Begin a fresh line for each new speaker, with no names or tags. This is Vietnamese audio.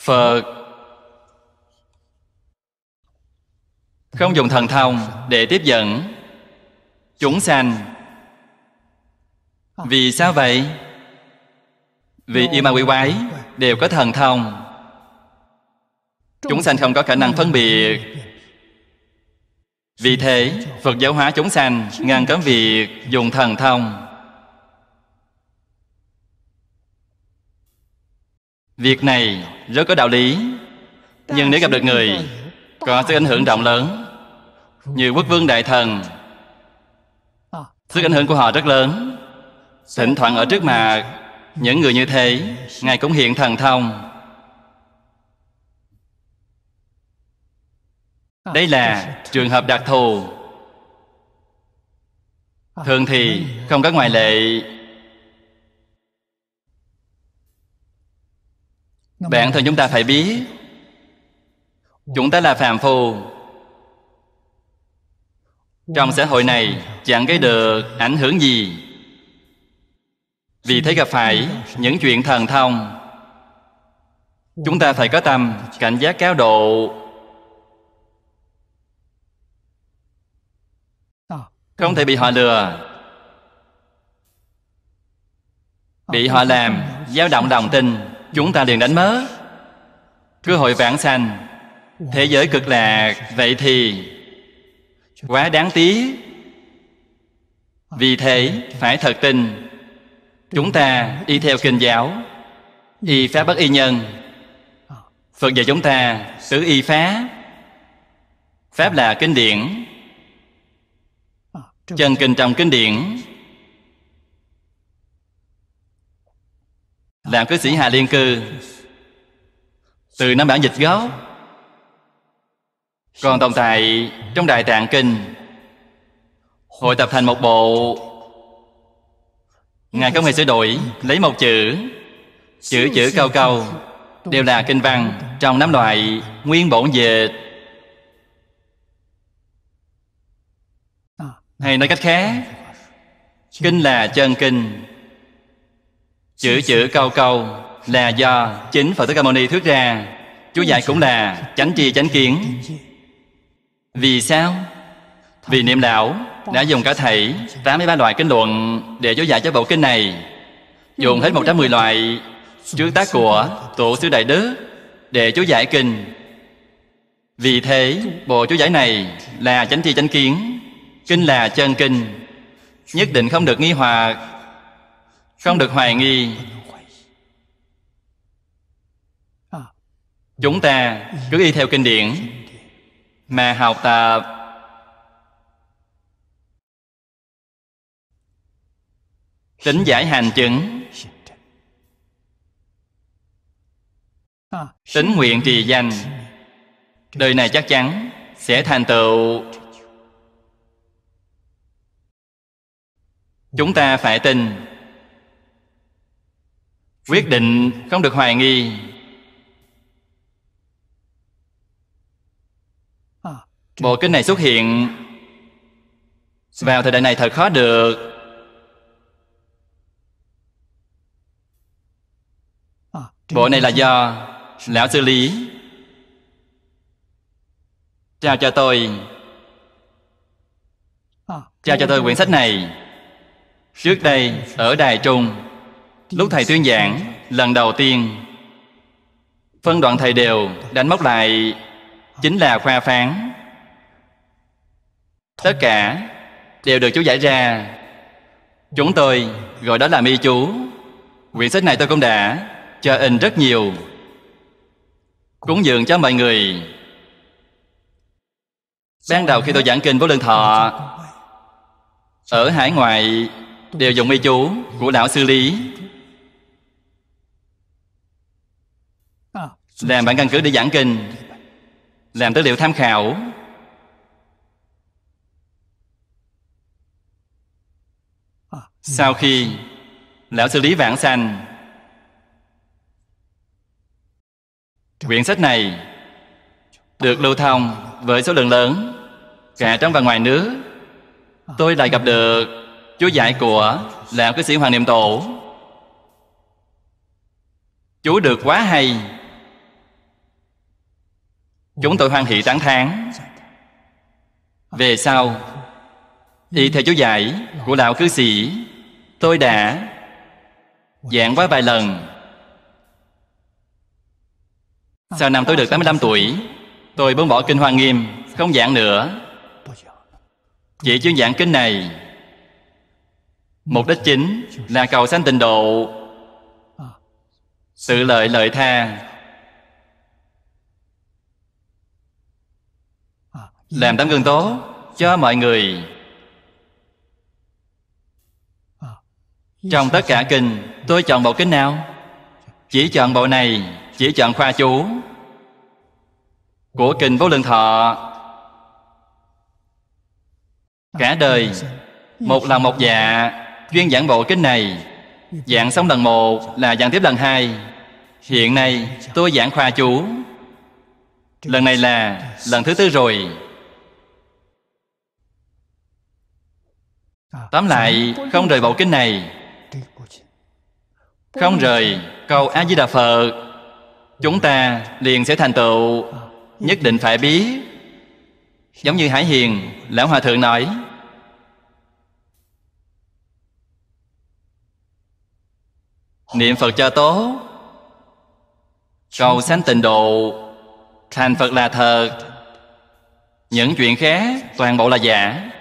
phật không dùng thần thông để tiếp dẫn chúng sanh vì sao vậy vì yêu ma quỷ quái đều có thần thông chúng sanh không có khả năng phân biệt vì thế phật giáo hóa chúng sanh ngăn cấm việc dùng thần thông Việc này rất có đạo lý Nhưng nếu gặp được người Có sức ảnh hưởng rộng lớn Như quốc vương đại thần à, Sức ảnh hưởng của họ rất lớn Thỉnh thoảng ở trước mặt Những người như thế Ngài cũng hiện thần thông à, Đây là trường hợp đặc thù à, Thường thì không có ngoại lệ bản thân chúng ta phải biết chúng ta là phàm phu trong xã hội này chẳng gây được ảnh hưởng gì vì thế gặp phải những chuyện thần thông chúng ta phải có tâm cảnh giác cao độ không thể bị họ lừa bị họ làm dao động đồng tình chúng ta liền đánh mất cơ hội vãng sanh thế giới cực lạc vậy thì quá đáng tiếc vì thế phải thật tình chúng ta y theo kinh giáo y phá bất y nhân phật dạy chúng ta sử y phá, pháp là kinh điển chân kinh trong kinh điển Tạng Cư Sĩ Hà Liên Cư Từ năm bản dịch gốc Còn tồn tại trong Đại Tạng Kinh Hội tập thành một bộ Ngài không hề sửa đổi Lấy một chữ Chữ chữ câu câu Đều là kinh văn Trong năm loại nguyên bổn dịch Hay nói cách khác Kinh là chân kinh chữ chữ câu câu là do chính phật thích ca mâu ni thuyết ra chú giải cũng là chánh tri chánh kiến vì sao vì niệm lão đã dùng cả thảy 83 loại kinh luận để chú giải cho bộ kinh này dùng hết 110 loại trước tác của tổ sư đại đức để chú giải kinh vì thế bộ chú giải này là chánh tri chánh kiến kinh là chân kinh nhất định không được nghi hoặc không được hoài nghi chúng ta cứ y theo kinh điển mà học tập tính giải hành chứng tính nguyện trì danh đời này chắc chắn sẽ thành tựu chúng ta phải tin quyết định không được hoài nghi bộ kinh này xuất hiện vào thời đại này thật khó được bộ này là do lão sư lý trao cho tôi trao cho tôi quyển sách này trước đây ở đài trung Lúc Thầy tuyên giảng Lần đầu tiên Phân đoạn Thầy đều đánh mất lại Chính là khoa phán Tất cả đều được chú giải ra Chúng tôi gọi đó là mi chú Quyển sách này tôi cũng đã cho in rất nhiều Cúng dường cho mọi người Ban đầu khi tôi giảng kinh Vô Lượng Thọ Ở hải ngoại đều dùng mi chú của lão sư Lý làm bản căn cứ để giảng kinh làm tư liệu tham khảo sau khi lão xử lý vãng sanh quyển sách này được lưu thông với số lượng lớn cả trong và ngoài nước tôi lại gặp được chú giải của lão cư sĩ hoàng niệm tổ chú được quá hay chúng tôi hoan hỷ tán thán về sau y theo chú giải của lão cư sĩ tôi đã giảng quá vài lần sau năm tôi được 85 tuổi Tôi buông bỏ kinh Hoa Nghiêm Không giảng nữa Chỉ chuyên giảng kinh này Mục đích chính là cầu sanh tịnh độ Sự lợi lợi tha làm tấm gương tốt cho mọi người trong tất cả kinh tôi chọn bộ kinh nào chỉ chọn bộ này chỉ chọn khoa chú của kinh vô lượng thọ cả đời một lần một dạ chuyên giảng bộ kinh này giảng xong lần một là giảng tiếp lần hai hiện nay tôi giảng khoa chú lần này là lần thứ tư rồi À, tóm lại không rời bộ kinh này không rời câu a di đà phật chúng ta liền sẽ thành tựu à, nhất định phải biết giống như hải hiền lão hòa thượng nói niệm phật cho tố cầu sanh tịnh độ thành phật là thật những chuyện khác toàn bộ là giả